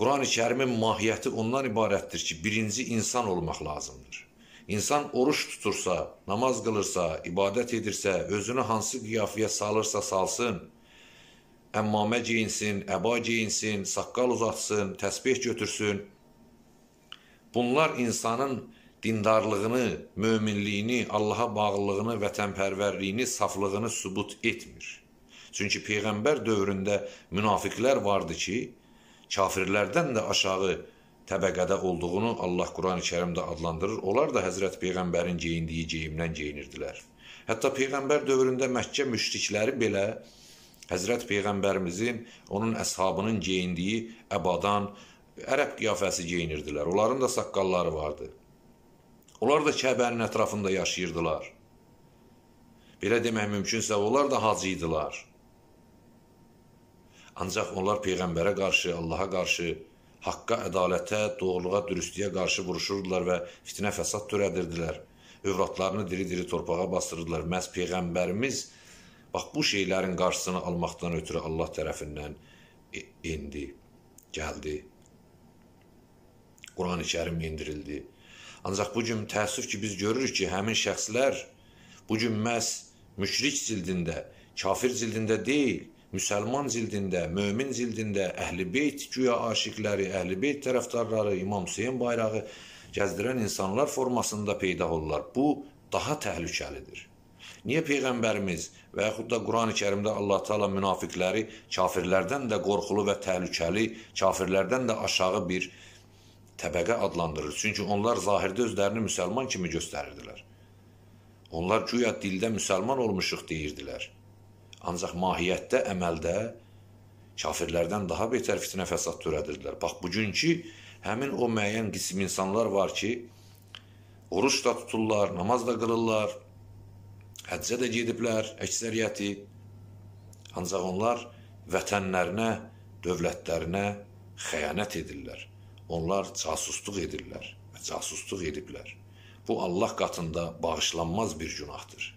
Quran-ı Kərimin mahiyyəti ondan ibarətdir ki, birinci insan olmaq lazımdır. İnsan oruç tutursa, namaz qılırsa, ibadət edirsə, özünü hansı qiyafəyə salırsa salsın, əmmamə geyinsin, əba geyinsin, saqqal uzatsın, təsbih götürsün. Bunlar insanın dindarlığını, möminliyini, Allaha bağlılığını, vətənpərvərliyini, saflığını sübut etmir. Çünki Peyğəmbər dövründə münafiqlər vardı ki, kafirlərdən də aşağı təbəqədə olduğunu Allah Quran-ı Kərimdə adlandırır. Onlar da Həzrət Peyğəmbərin geyindiyi geyimdən geyinirdilər. Hətta Peyğəmbər dövründə Məkkə müşrikləri belə Həzrət Peyğəmbərimizin, onun əshabının geyindiyi əbadan, ərəb qiyafəsi geyinirdilər. Onların da saqqalları vardı. Onlar da Kəbənin ətrafında yaşayırdılar. Belə demək mümkünsə, onlar da hacı idilər. Ancaq onlar Peyğəmbərə qarşı, Allaha qarşı, haqqa, ədalətə, doğruluğa, dürüstlüyə qarşı vuruşurdular və fitinə fəsad törədirdilər. Övratlarını diri-diri torpağa bastırırdılar. Məhz Peyğəmbərimiz bax bu şeylərin qarşısını almaqdan ötürü Allah tərəfindən indi, e, gəldi. Quran-ı kərim indirildi. Ancaq bu gün təəssüf ki, biz görürük ki, həmin şəxslər bu gün məhz müşrik cildində, kafir cildində deyil, müsəlman cildində, mömin cildində əhl-i beyt güya aşiqləri, əhl-i beyt tərəfdarları, İmam Hüseyin bayrağı gəzdirən insanlar formasında peyda olurlar. Bu daha təhlükəlidir. Niyə Peyğəmbərimiz və yaxud da Quran-ı Kerimdə Allah Teala münafiqləri kafirlərdən də qorxulu və təhlükəli, kafirlərdən də aşağı bir təbəqə adlandırır? Çünki onlar zahirdə özlərini müsəlman kimi göstərirdilər. Onlar güya dildə müsəlman olmuşuq deyirdilər. Ancaq mahiyyətdə, əməldə kafirlərdən daha betər fitnə fəsad törədirdilər. Bax, bugünkü həmin o müəyyən qisim insanlar var ki, oruç da tuturlar, namaz da qılırlar, həccə də gediblər, əksəriyyəti. Ancaq onlar vətənlərinə, dövlətlərinə xəyanət edirlər. Onlar casusluq edirlər və casusluq ediblər. Bu, Allah qatında bağışlanmaz bir günahdır.